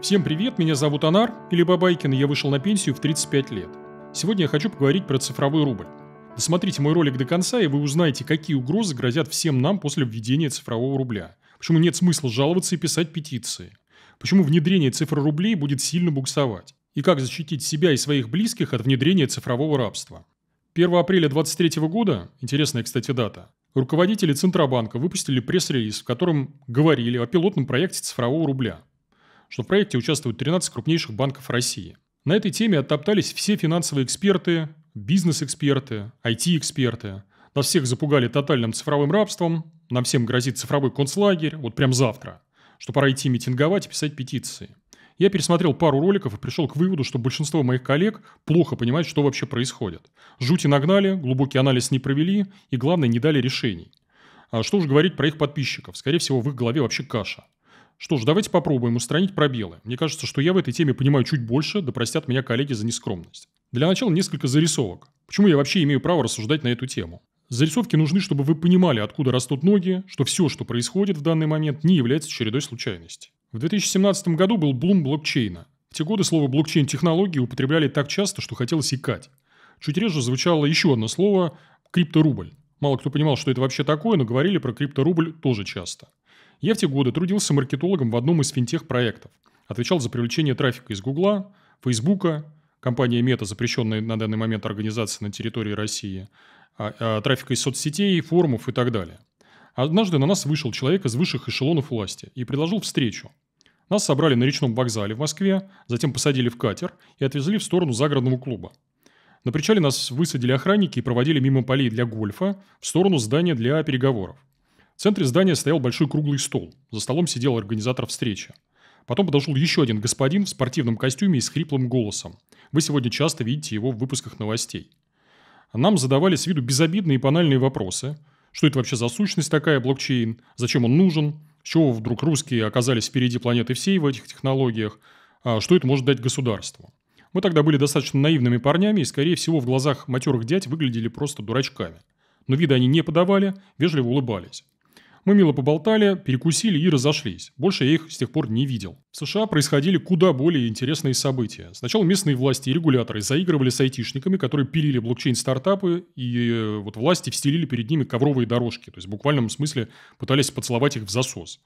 Всем привет, меня зовут Анар или Бабайкин, и я вышел на пенсию в 35 лет. Сегодня я хочу поговорить про цифровой рубль. Досмотрите мой ролик до конца, и вы узнаете, какие угрозы грозят всем нам после введения цифрового рубля. Почему нет смысла жаловаться и писать петиции. Почему внедрение цифро-рублей будет сильно буксовать. И как защитить себя и своих близких от внедрения цифрового рабства. 1 апреля 2023 года, интересная, кстати, дата, руководители Центробанка выпустили пресс-релиз, в котором говорили о пилотном проекте цифрового рубля – что в проекте участвуют 13 крупнейших банков России. На этой теме оттоптались все финансовые эксперты, бизнес-эксперты, IT-эксперты. На всех запугали тотальным цифровым рабством, нам всем грозит цифровой концлагерь, вот прям завтра, что пора идти митинговать и писать петиции. Я пересмотрел пару роликов и пришел к выводу, что большинство моих коллег плохо понимают, что вообще происходит. Жути нагнали, глубокий анализ не провели и, главное, не дали решений. А что уж говорить про их подписчиков, скорее всего, в их голове вообще каша – что ж, давайте попробуем устранить пробелы. Мне кажется, что я в этой теме понимаю чуть больше, да простят меня коллеги за нескромность. Для начала несколько зарисовок. Почему я вообще имею право рассуждать на эту тему? Зарисовки нужны, чтобы вы понимали, откуда растут ноги, что все, что происходит в данный момент, не является чередой случайностей. В 2017 году был бум блокчейна. В те годы слово «блокчейн-технологии» употребляли так часто, что хотелось икать. Чуть реже звучало еще одно слово – крипторубль. Мало кто понимал, что это вообще такое, но говорили про крипторубль тоже часто. Я в те годы трудился маркетологом в одном из финтех-проектов. Отвечал за привлечение трафика из Гугла, Фейсбука, компания Мета, запрещенная на данный момент организация на территории России, а, а, трафика из соцсетей, форумов и так далее. Однажды на нас вышел человек из высших эшелонов власти и предложил встречу. Нас собрали на речном вокзале в Москве, затем посадили в катер и отвезли в сторону загородного клуба. На причале нас высадили охранники и проводили мимо полей для гольфа в сторону здания для переговоров. В центре здания стоял большой круглый стол. За столом сидел организатор встречи. Потом подошел еще один господин в спортивном костюме и с хриплым голосом. Вы сегодня часто видите его в выпусках новостей. Нам задавали с виду безобидные и банальные вопросы. Что это вообще за сущность такая, блокчейн? Зачем он нужен? С чего вдруг русские оказались впереди планеты всей в этих технологиях? А что это может дать государству? Мы тогда были достаточно наивными парнями и, скорее всего, в глазах матерых дядь выглядели просто дурачками. Но вида они не подавали, вежливо улыбались. Мы мило поболтали, перекусили и разошлись. Больше я их с тех пор не видел. В США происходили куда более интересные события. Сначала местные власти и регуляторы заигрывали с айтишниками, которые пилили блокчейн-стартапы, и э, вот власти встелили перед ними ковровые дорожки. То есть в буквальном смысле пытались поцеловать их в засос.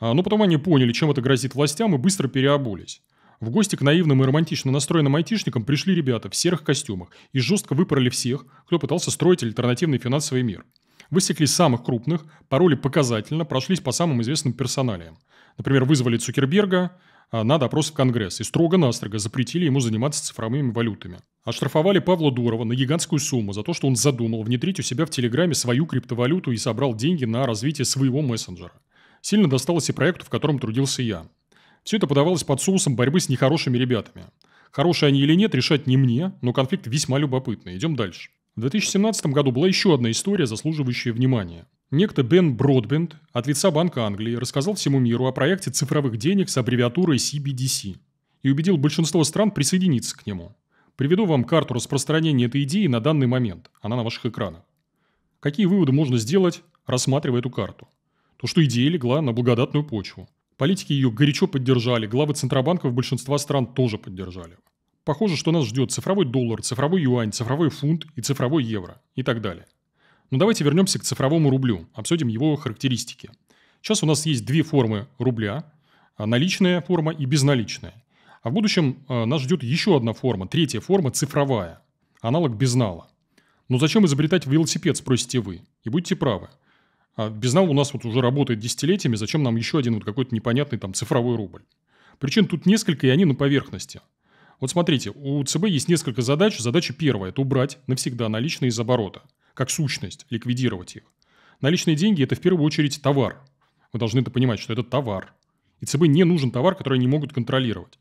А, но потом они поняли, чем это грозит властям, и быстро переобулись. В гости к наивным и романтично настроенным айтишникам пришли ребята в серых костюмах и жестко выпороли всех, кто пытался строить альтернативный финансовый мир – Высекли самых крупных, пароли показательно, прошлись по самым известным персоналиям. Например, вызвали Цукерберга, а, на допрос в Конгресс и строго-настрого запретили ему заниматься цифровыми валютами. Оштрафовали Павла Дурова на гигантскую сумму за то, что он задумал внедрить у себя в Телеграме свою криптовалюту и собрал деньги на развитие своего мессенджера. Сильно досталось и проекту, в котором трудился я. Все это подавалось под соусом борьбы с нехорошими ребятами. Хорошие они или нет, решать не мне, но конфликт весьма любопытный. Идем дальше. В 2017 году была еще одна история, заслуживающая внимания. Некто Бен Бродбенд от лица Банка Англии рассказал всему миру о проекте цифровых денег с аббревиатурой CBDC и убедил большинство стран присоединиться к нему. Приведу вам карту распространения этой идеи на данный момент. Она на ваших экранах. Какие выводы можно сделать, рассматривая эту карту? То, что идея легла на благодатную почву. Политики ее горячо поддержали, главы центробанков большинства стран тоже поддержали. Похоже, что нас ждет цифровой доллар, цифровой юань, цифровой фунт и цифровой евро и так далее. Но ну, давайте вернемся к цифровому рублю, обсудим его характеристики. Сейчас у нас есть две формы рубля а, – наличная форма и безналичная. А в будущем а, нас ждет еще одна форма, третья форма – цифровая, аналог безнала. Но зачем изобретать велосипед, спросите вы, и будьте правы. А безнал у нас вот уже работает десятилетиями, зачем нам еще один вот какой-то непонятный там цифровой рубль? Причин тут несколько, и они на поверхности – вот смотрите, у ЦБ есть несколько задач. Задача первая – это убрать навсегда наличные из оборота, как сущность, ликвидировать их. Наличные деньги – это в первую очередь товар. Вы должны это понимать, что это товар. И ЦБ не нужен товар, который они могут контролировать.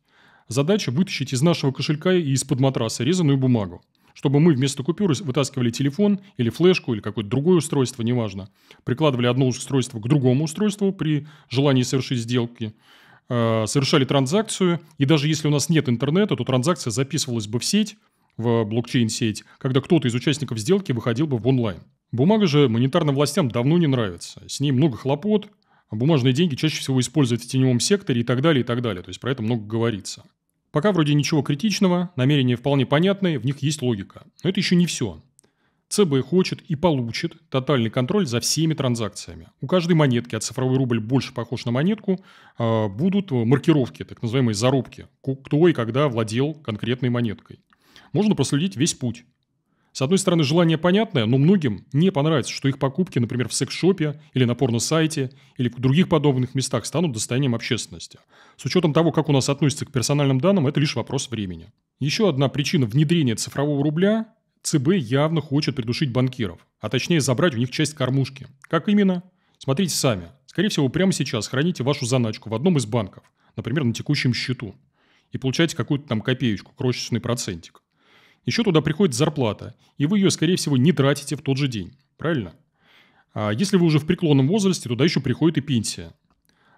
Задача – вытащить из нашего кошелька и из-под матраса резаную бумагу, чтобы мы вместо купюры вытаскивали телефон или флешку или какое-то другое устройство, неважно, прикладывали одно устройство к другому устройству при желании совершить сделки – Э, совершали транзакцию, и даже если у нас нет интернета, то транзакция записывалась бы в сеть, в блокчейн-сеть, когда кто-то из участников сделки выходил бы в онлайн. Бумага же монетарным властям давно не нравится. С ней много хлопот, а бумажные деньги чаще всего используют в теневом секторе и так далее, и так далее. То есть про это много говорится. Пока вроде ничего критичного, намерения вполне понятные, в них есть логика. Но это еще не все. ЦБ хочет и получит тотальный контроль за всеми транзакциями. У каждой монетки, а цифровой рубль больше похож на монетку, а, будут э, маркировки, так называемые зарубки, кто и когда владел конкретной монеткой. Можно проследить весь путь. С одной стороны, желание понятное, но многим не понравится, что их покупки, например, в секс-шопе или на порно-сайте или в других подобных местах станут достоянием общественности. С учетом того, как у нас относятся к персональным данным, это лишь вопрос времени. Еще одна причина внедрения цифрового рубля ЦБ явно хочет придушить банкиров, а точнее забрать у них часть кормушки. Как именно? Смотрите сами. Скорее всего, прямо сейчас храните вашу заначку в одном из банков, например, на текущем счету, и получаете какую-то там копеечку, крошечный процентик. Еще туда приходит зарплата, и вы ее, скорее всего, не тратите в тот же день. Правильно? А если вы уже в преклонном возрасте, туда еще приходит и пенсия.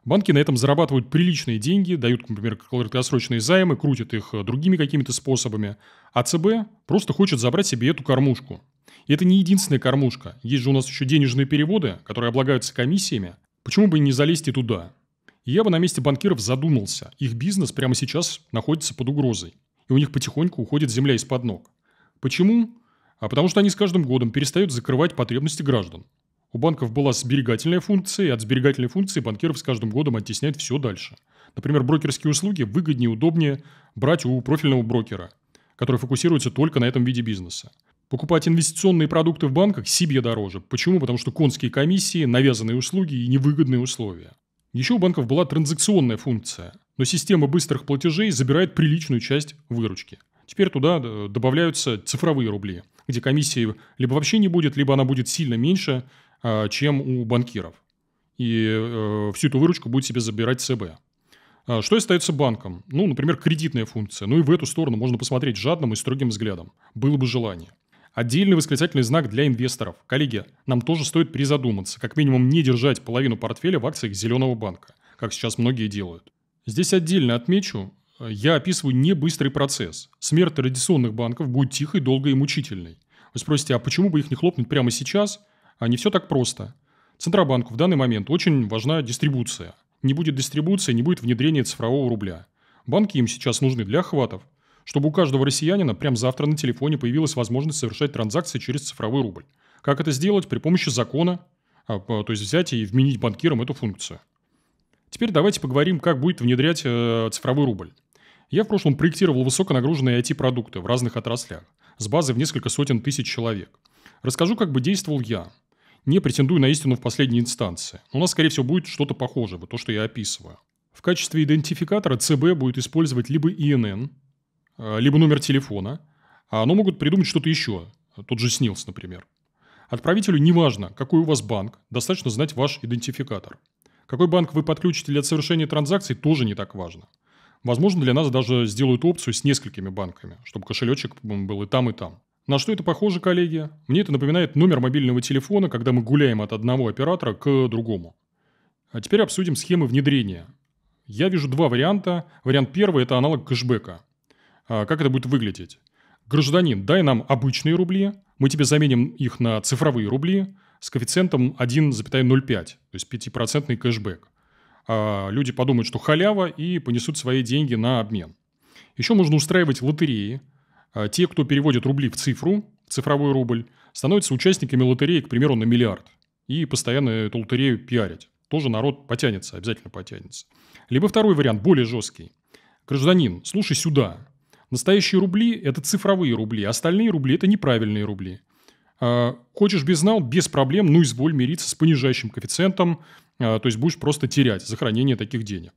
Банки на этом зарабатывают приличные деньги, дают, например, краткосрочные займы, крутят их э, другими какими-то способами, а ЦБ просто хочет забрать себе эту кормушку. И это не единственная кормушка. Есть же у нас еще денежные переводы, которые облагаются комиссиями. Почему бы не залезть и туда? я бы на месте банкиров задумался. Их бизнес прямо сейчас находится под угрозой. И у них потихоньку уходит земля из-под ног. Почему? А потому что они с каждым годом перестают закрывать потребности граждан. У банков была сберегательная функция, и от сберегательной функции банкиров с каждым годом оттесняют все дальше. Например, брокерские услуги выгоднее и удобнее брать у профильного брокера который фокусируется только на этом виде бизнеса. Покупать инвестиционные продукты в банках себе дороже. Почему? Потому что конские комиссии, навязанные услуги и невыгодные условия. Еще у банков была транзакционная функция, но система быстрых платежей забирает приличную часть выручки. Теперь туда э, добавляются цифровые рубли, где комиссии либо вообще не будет, либо она будет сильно меньше, а, чем у банкиров. И э, всю эту выручку будет себе забирать ЦБ. А, что остается банком? Ну, например, кредитная функция. Ну и в эту сторону можно посмотреть жадным и строгим взглядом. Было бы желание. Отдельный восклицательный знак для инвесторов. Коллеги, нам тоже стоит призадуматься, как минимум не держать половину портфеля в акциях зеленого банка, как сейчас многие делают. Здесь отдельно отмечу, э, я описываю не быстрый процесс. Смерть традиционных банков будет тихой, долгой и мучительной. Вы спросите, а почему бы их не хлопнуть прямо сейчас? А не все так просто. Центробанку в данный момент очень важна дистрибуция – не будет дистрибуции, не будет внедрения цифрового рубля. Банки им сейчас нужны для охватов, чтобы у каждого россиянина прямо завтра на телефоне появилась возможность совершать транзакции через цифровой рубль. Как это сделать? При помощи закона, а, то есть взять и вменить банкирам эту функцию. Теперь давайте поговорим, как будет внедрять э, цифровой рубль. Я в прошлом проектировал высоконагруженные IT-продукты в разных отраслях с базой в несколько сотен тысяч человек. Расскажу, как бы действовал я – не претендую на истину в последней инстанции. Но у нас, скорее всего, будет что-то похожее, вот то, что я описываю. В качестве идентификатора ЦБ будет использовать либо ИНН, а, либо номер телефона, а оно могут придумать что-то еще, тот же СНИЛС, например. Отправителю неважно, какой у вас банк, достаточно знать ваш идентификатор. Какой банк вы подключите для совершения транзакций, тоже не так важно. Возможно, для нас даже сделают опцию с несколькими банками, чтобы кошелечек был и там, и там. На что это похоже, коллеги? Мне это напоминает номер мобильного телефона, когда мы гуляем от одного оператора к другому. А теперь обсудим схемы внедрения. Я вижу два варианта. Вариант первый – это аналог кэшбэка. А как это будет выглядеть? Гражданин, дай нам обычные рубли, мы тебе заменим их на цифровые рубли с коэффициентом 1,05, то есть 5% кэшбэк. А люди подумают, что халява, и понесут свои деньги на обмен. Еще можно устраивать лотереи – а те, кто переводит рубли в цифру, цифровой рубль, становятся участниками лотереи, к примеру, на миллиард. И постоянно эту лотерею пиарить. Тоже народ потянется, обязательно потянется. Либо второй вариант, более жесткий. Гражданин, слушай сюда. Настоящие рубли – это цифровые рубли, а остальные рубли – это неправильные рубли. А, хочешь безнал – без проблем, ну изволь мириться с понижающим коэффициентом, то есть будешь просто терять захоронение таких денег.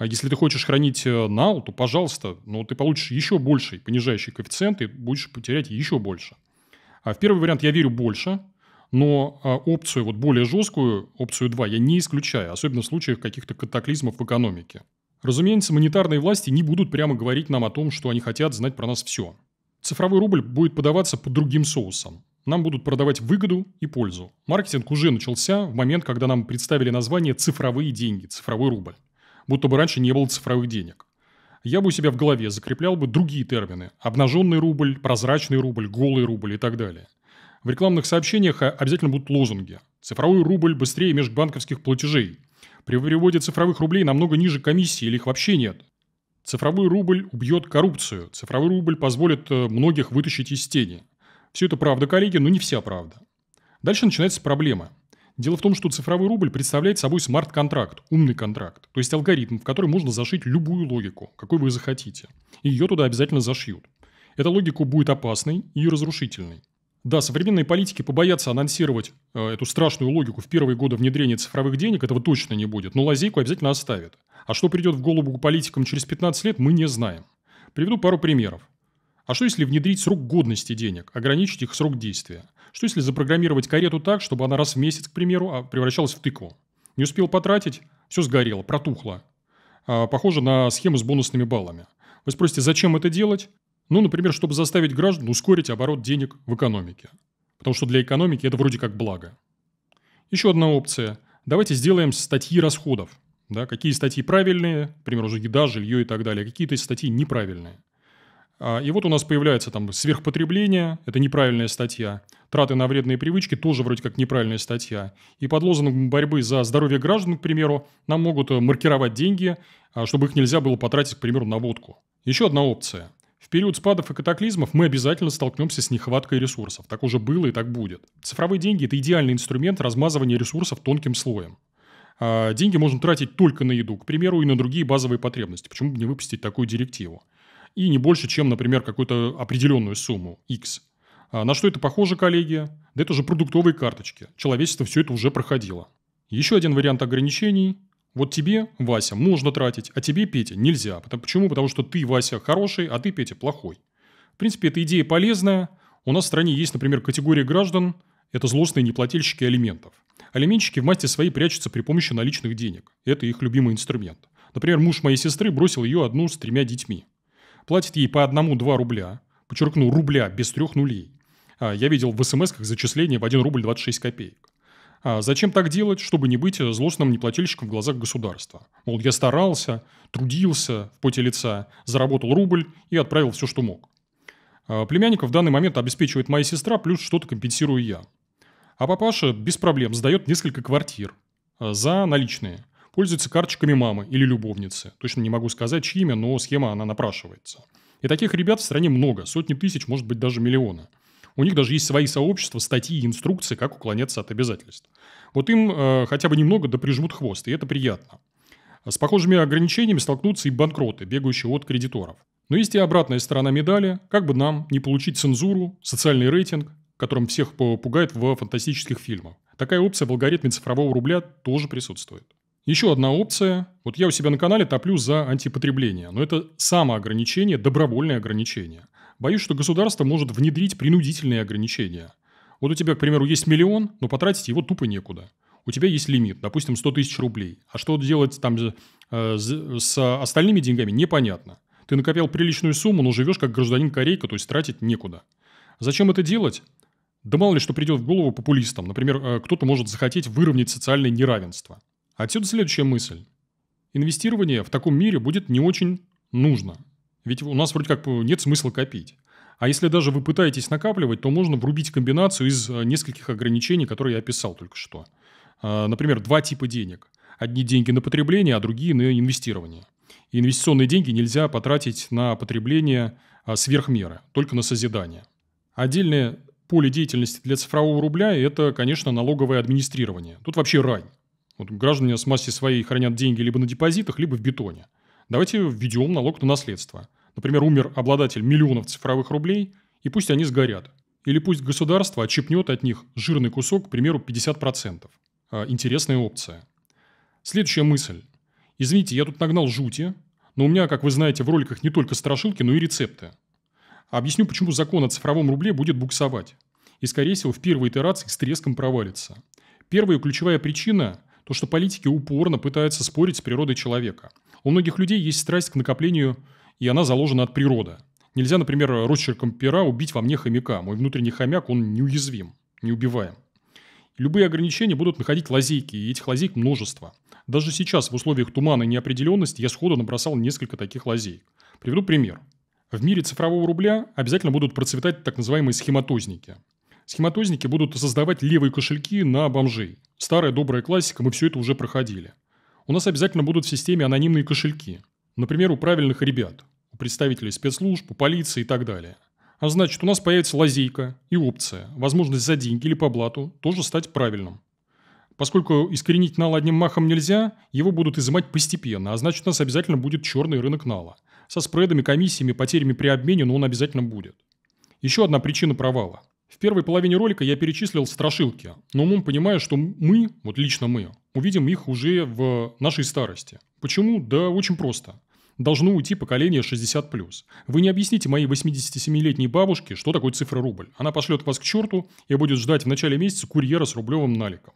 А если ты хочешь хранить э, нал, то, пожалуйста, но ну, ты получишь еще больше понижающий коэффициент и будешь потерять еще больше. А в первый вариант я верю больше, но а, опцию вот более жесткую, опцию 2, я не исключаю, особенно в случаях каких-то катаклизмов в экономике. Разумеется, монетарные власти не будут прямо говорить нам о том, что они хотят знать про нас все. Цифровой рубль будет подаваться под другим соусом. Нам будут продавать выгоду и пользу. Маркетинг уже начался в момент, когда нам представили название «цифровые деньги», «цифровой рубль» будто бы раньше не было цифровых денег. Я бы у себя в голове закреплял бы другие термины – обнаженный рубль, прозрачный рубль, голый рубль и так далее. В рекламных сообщениях обязательно будут лозунги. Цифровой рубль быстрее межбанковских платежей. При переводе цифровых рублей намного ниже комиссии или их вообще нет. Цифровой рубль убьет коррупцию. Цифровой рубль позволит э, многих вытащить из тени. Все это правда, коллеги, но не вся правда. Дальше начинается проблема – Дело в том, что цифровой рубль представляет собой смарт-контракт, умный контракт, то есть алгоритм, в который можно зашить любую логику, какой вы захотите. И ее туда обязательно зашьют. Эта логика будет опасной и разрушительной. Да, современные политики побоятся анонсировать э, эту страшную логику в первые годы внедрения цифровых денег, этого точно не будет, но лазейку обязательно оставят. А что придет в голову политикам через 15 лет, мы не знаем. Приведу пару примеров. А что если внедрить срок годности денег, ограничить их срок действия? Что если запрограммировать карету так, чтобы она раз в месяц, к примеру, а, превращалась в тыкву? Не успел потратить, все сгорело, протухло. А, похоже на схему с бонусными баллами. Вы спросите, зачем это делать? Ну, например, чтобы заставить граждан ускорить оборот денег в экономике. Потому что для экономики это вроде как благо. Еще одна опция. Давайте сделаем статьи расходов. Да, какие статьи правильные, к примеру, еда, жилье и так далее. Какие-то статьи неправильные. А, и вот у нас появляется там сверхпотребление, это неправильная статья, траты на вредные привычки тоже вроде как неправильная статья. И под лозунгом борьбы за здоровье граждан, к примеру, нам могут э, маркировать деньги, а, чтобы их нельзя было потратить, к примеру, на водку. Еще одна опция. В период спадов и катаклизмов мы обязательно столкнемся с нехваткой ресурсов. Так уже было и так будет. Цифровые деньги – это идеальный инструмент размазывания ресурсов тонким слоем. А, деньги можно тратить только на еду, к примеру, и на другие базовые потребности. Почему бы не выпустить такую директиву? и не больше, чем, например, какую-то определенную сумму X. А, на что это похоже, коллеги? Да это же продуктовые карточки. Человечество все это уже проходило. Еще один вариант ограничений. Вот тебе, Вася, можно тратить, а тебе, Петя, нельзя. Почему? Потому что ты, Вася, хороший, а ты, Петя, плохой. В принципе, эта идея полезная. У нас в стране есть, например, категория граждан – это злостные неплательщики алиментов. Алиментщики в масти своей прячутся при помощи наличных денег. Это их любимый инструмент. Например, муж моей сестры бросил ее одну с тремя детьми платит ей по одному-два рубля, подчеркну, рубля без трех нулей. А, я видел в смс-ках зачисление в 1 рубль 26 копеек. А зачем так делать, чтобы не быть злостным неплательщиком в глазах государства? Мол, я старался, трудился в поте лица, заработал рубль и отправил все, что мог. А племянников в данный момент обеспечивает моя сестра, плюс что-то компенсирую я. А папаша без проблем сдает несколько квартир а, за наличные пользуется карточками мамы или любовницы. Точно не могу сказать, чьими, но схема она напрашивается. И таких ребят в стране много, сотни тысяч, может быть, даже миллионы. У них даже есть свои сообщества, статьи и инструкции, как уклоняться от обязательств. Вот им э, хотя бы немного да прижмут хвост, и это приятно. С похожими ограничениями столкнутся и банкроты, бегающие от кредиторов. Но есть и обратная сторона медали, как бы нам не получить цензуру, социальный рейтинг, которым всех пугает в фантастических фильмах. Такая опция в алгоритме цифрового рубля тоже присутствует. Еще одна опция. Вот я у себя на канале топлю за антипотребление, но это самоограничение, добровольное ограничение. Боюсь, что государство может внедрить принудительные ограничения. Вот у тебя, к примеру, есть миллион, но потратить его тупо некуда. У тебя есть лимит, допустим, 100 тысяч рублей. А что делать там э, с остальными деньгами, непонятно. Ты накопил приличную сумму, но живешь как гражданин Корейка, то есть тратить некуда. Зачем это делать? Да мало ли что придет в голову популистам. Например, э, кто-то может захотеть выровнять социальное неравенство. Отсюда следующая мысль. Инвестирование в таком мире будет не очень нужно. Ведь у нас вроде как нет смысла копить. А если даже вы пытаетесь накапливать, то можно врубить комбинацию из э, нескольких ограничений, которые я описал только что. А, например, два типа денег. Одни деньги на потребление, а другие на инвестирование. И инвестиционные деньги нельзя потратить на потребление а, сверх меры, только на созидание. Отдельное поле деятельности для цифрового рубля – это, конечно, налоговое администрирование. Тут вообще рай. Вот граждане с массой своей хранят деньги либо на депозитах, либо в бетоне. Давайте введем налог на наследство. Например, умер обладатель миллионов цифровых рублей, и пусть они сгорят. Или пусть государство отчепнет от них жирный кусок, к примеру, 50%. А, интересная опция. Следующая мысль. Извините, я тут нагнал жути, но у меня, как вы знаете, в роликах не только страшилки, но и рецепты. Объясню, почему закон о цифровом рубле будет буксовать. И, скорее всего, в первой итерации с треском провалится. Первая ключевая причина то, что политики упорно пытаются спорить с природой человека. У многих людей есть страсть к накоплению, и она заложена от природы. Нельзя, например, росчерком пера убить во мне хомяка. Мой внутренний хомяк, он неуязвим, неубиваем. Любые ограничения будут находить лазейки, и этих лазейк множество. Даже сейчас в условиях тумана и неопределенности я сходу набросал несколько таких лазеек. Приведу пример. В мире цифрового рубля обязательно будут процветать так называемые схематозники. Схематозники будут создавать левые кошельки на бомжей. Старая добрая классика, мы все это уже проходили. У нас обязательно будут в системе анонимные кошельки. Например, у правильных ребят, у представителей спецслужб, у полиции и так далее. А значит, у нас появится лазейка и опция, возможность за деньги или по блату тоже стать правильным. Поскольку искоренить нал одним махом нельзя, его будут изымать постепенно, а значит, у нас обязательно будет черный рынок нала. Со спредами, комиссиями, потерями при обмене, но он обязательно будет. Еще одна причина провала – в первой половине ролика я перечислил страшилки, но умом понимаю, что мы, вот лично мы, увидим их уже в нашей старости. Почему? Да очень просто. Должно уйти поколение 60+. Вы не объясните моей 87-летней бабушке, что такое цифра рубль. Она пошлет вас к черту и будет ждать в начале месяца курьера с рублевым наликом.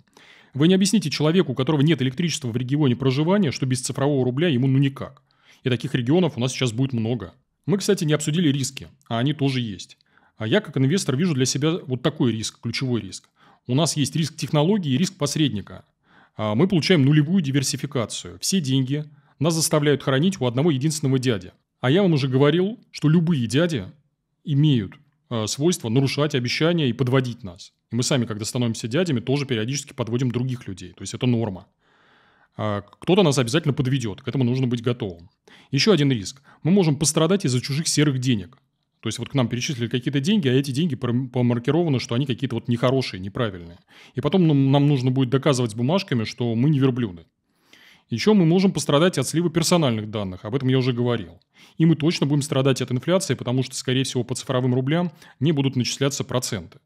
Вы не объясните человеку, у которого нет электричества в регионе проживания, что без цифрового рубля ему ну никак. И таких регионов у нас сейчас будет много. Мы, кстати, не обсудили риски, а они тоже есть. А я как инвестор вижу для себя вот такой риск, ключевой риск. У нас есть риск технологии и риск посредника. А мы получаем нулевую диверсификацию. Все деньги нас заставляют хранить у одного единственного дяди. А я вам уже говорил, что любые дяди имеют а, свойство нарушать обещания и подводить нас. И мы сами, когда становимся дядями, тоже периодически подводим других людей. То есть это норма. А кто-то нас обязательно подведет, к этому нужно быть готовым. Еще один риск. Мы можем пострадать из-за чужих серых денег. То есть вот к нам перечислили какие-то деньги, а эти деньги помаркированы, что они какие-то вот нехорошие, неправильные. И потом нам, нужно будет доказывать с бумажками, что мы не верблюды. Еще мы можем пострадать от слива персональных данных, об этом я уже говорил. И мы точно будем страдать от инфляции, потому что, скорее всего, по цифровым рублям не будут начисляться проценты.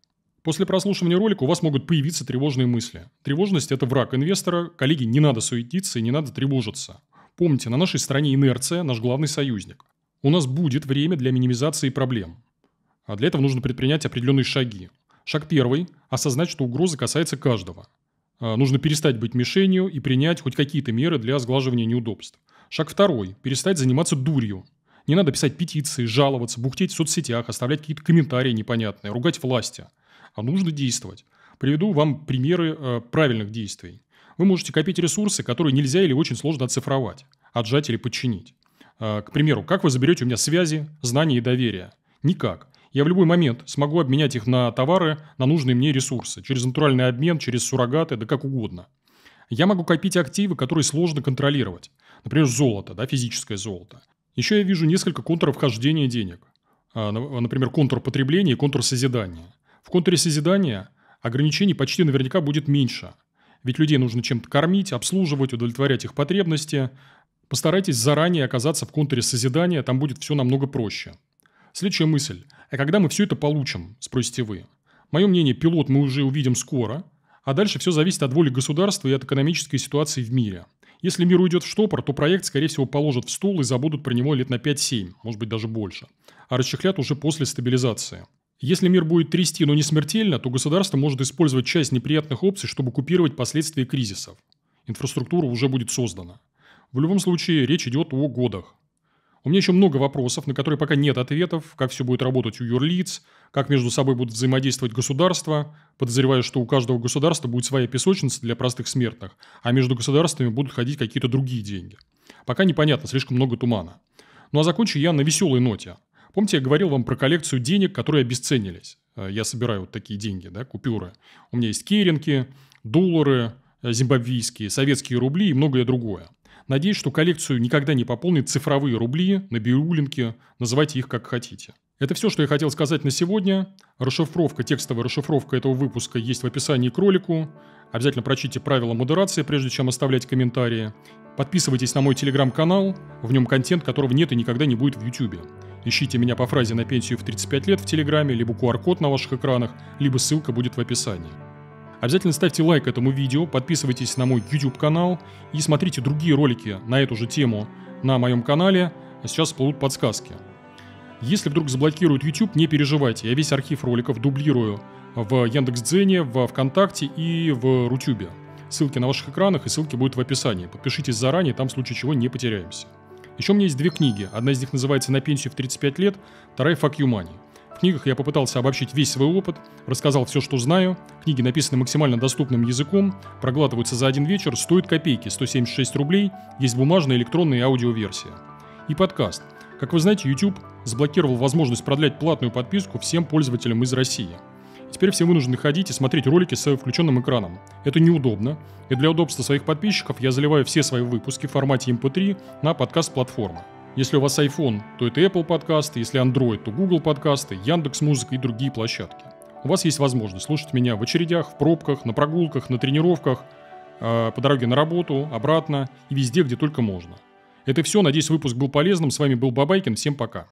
После прослушивания ролика у вас могут появиться тревожные мысли. Тревожность – это враг инвестора. Коллеги, не надо суетиться и не надо тревожиться. Помните, на нашей стране инерция – наш главный союзник у нас будет время для минимизации проблем. А для этого нужно предпринять определенные шаги. Шаг первый – осознать, что угроза касается каждого. А, нужно перестать быть мишенью и принять хоть какие-то меры для сглаживания неудобств. Шаг второй – перестать заниматься дурью. Не надо писать петиции, жаловаться, бухтеть в соцсетях, оставлять какие-то комментарии непонятные, ругать власти. А нужно действовать. Приведу вам примеры э, правильных действий. Вы можете копить ресурсы, которые нельзя или очень сложно оцифровать, отжать или подчинить. А, к примеру, как вы заберете у меня связи, знания и доверие? Никак. Я в любой момент смогу обменять их на товары, на нужные мне ресурсы, через натуральный обмен, через суррогаты, да как угодно. Я могу копить активы, которые сложно контролировать. Например, золото, да, физическое золото. Еще я вижу несколько контуров вхождения денег. А, например, контур потребления и контур созидания. В контуре созидания ограничений почти наверняка будет меньше. Ведь людей нужно чем-то кормить, обслуживать, удовлетворять их потребности. Постарайтесь заранее оказаться в контуре созидания, там будет все намного проще. Следующая мысль. А когда мы все это получим, спросите вы? Мое мнение, пилот мы уже увидим скоро, а дальше все зависит от воли государства и от экономической ситуации в мире. Если мир уйдет в штопор, то проект, скорее всего, положат в стол и забудут про него лет на 5-7, может быть, даже больше. А расчехлят уже после стабилизации. Если мир будет трясти, но не смертельно, то государство может использовать часть неприятных опций, чтобы купировать последствия кризисов. Инфраструктура уже будет создана. В любом случае, речь идет о годах. У меня еще много вопросов, на которые пока нет ответов, как все будет работать у юрлиц, как между собой будут взаимодействовать государства. Подозреваю, что у каждого государства будет своя песочница для простых смертных, а между государствами будут ходить какие-то другие деньги. Пока непонятно, слишком много тумана. Ну а закончу я на веселой ноте. Помните, я говорил вам про коллекцию денег, которые обесценились? Э, я собираю вот такие деньги, да, купюры. У меня есть керенки, доллары э, зимбабвийские, советские рубли и многое другое. Надеюсь, что коллекцию никогда не пополнит цифровые рубли, набиулинки, называйте их как хотите. Это все, что я хотел сказать на сегодня. Расшифровка, текстовая расшифровка этого выпуска есть в описании к ролику. Обязательно прочите правила модерации, прежде чем оставлять комментарии. Подписывайтесь на мой телеграм-канал, в нем контент, которого нет и никогда не будет в YouTube. Ищите меня по фразе «на пенсию в 35 лет» в телеграме, либо QR-код на ваших экранах, либо ссылка будет в описании. Обязательно ставьте лайк этому видео, подписывайтесь на мой YouTube канал и смотрите другие ролики на эту же тему на моем канале. Сейчас всплывут подсказки. Если вдруг заблокируют YouTube, не переживайте, я весь архив роликов дублирую в Яндекс.Дзене, в ВКонтакте и в Рутюбе. Ссылки на ваших экранах и ссылки будут в описании. Подпишитесь заранее, там в случае чего не потеряемся. Еще у меня есть две книги. Одна из них называется «На пенсию в 35 лет», вторая «Fuck you money» книгах я попытался обобщить весь свой опыт, рассказал все, что знаю. Книги написаны максимально доступным языком, проглатываются за один вечер, стоят копейки, 176 рублей, есть бумажная, электронная и аудиоверсия. И подкаст. Как вы знаете, YouTube заблокировал возможность продлять платную подписку всем пользователям из России. И теперь все вынуждены ходить и смотреть ролики с включенным экраном. Это неудобно, и для удобства своих подписчиков я заливаю все свои выпуски в формате MP3 эм на подкаст-платформы. Если у вас iPhone, то это Apple подкасты, если Android, то Google подкасты, Яндекс Музыка и другие площадки. У вас есть возможность слушать меня в очередях, в пробках, на прогулках, на тренировках, э, по дороге на работу, обратно и везде, где только можно. Это все. Надеюсь, выпуск был полезным. С вами был Бабайкин. Всем пока.